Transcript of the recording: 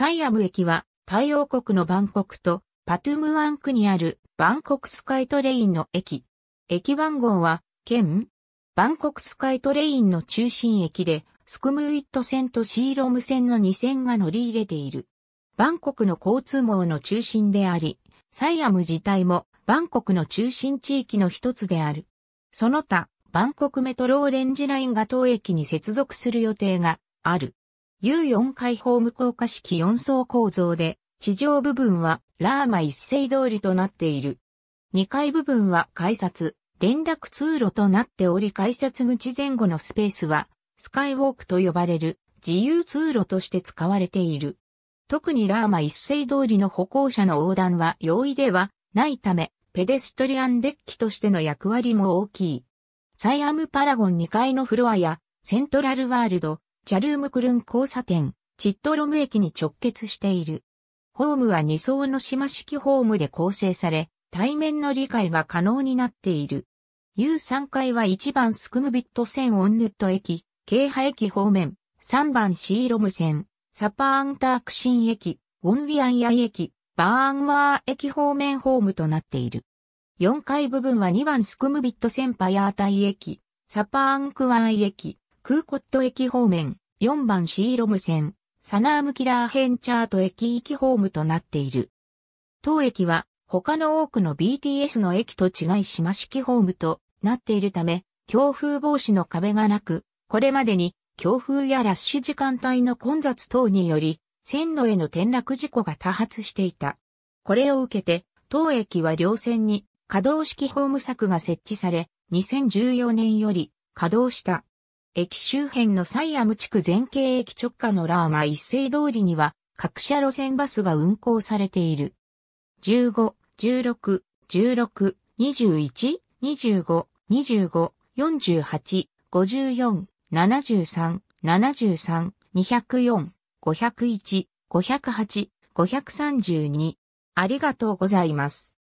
サイアム駅は、タイ王国のバンコクとパトゥムワン区にあるバンコクスカイトレインの駅。駅番号は、県バンコクスカイトレインの中心駅で、スクムウィット線とシーロム線の2線が乗り入れている。バンコクの交通網の中心であり、サイアム自体もバンコクの中心地域の一つである。その他、バンコクメトローレンジラインが当駅に接続する予定がある。U4 開放無効化式4層構造で、地上部分はラーマ一世通りとなっている。2階部分は改札、連絡通路となっており改札口前後のスペースは、スカイウォークと呼ばれる自由通路として使われている。特にラーマ一世通りの歩行者の横断は容易ではないため、ペデストリアンデッキとしての役割も大きい。サイアムパラゴン2階のフロアやセントラルワールド、チャルームクルン交差点、チットロム駅に直結している。ホームは2層の島式ホームで構成され、対面の理解が可能になっている。U3 階は1番スクムビット線オンヌット駅、京波駅方面、3番シーロム線、サパーンタークシン駅、ウォンウィアンヤイ駅、バーンワー駅方面ホームとなっている。4階部分は2番スクムビット線パヤータイ駅、サパーンクワイ駅、クーコット駅方面、4番シーロム線、サナームキラーヘンチャート駅行きホームとなっている。当駅は他の多くの BTS の駅と違い島式ホームとなっているため、強風防止の壁がなく、これまでに強風やラッシュ時間帯の混雑等により、線路への転落事故が多発していた。これを受けて、当駅は両線に可動式ホーム柵が設置され、2014年より稼働した。駅周辺のサイアム地区全景駅直下のラーマ一斉通りには、各社路線バスが運行されている。15、16、16、21、25、25、48、54、73、73、204、501、508、532。ありがとうございます。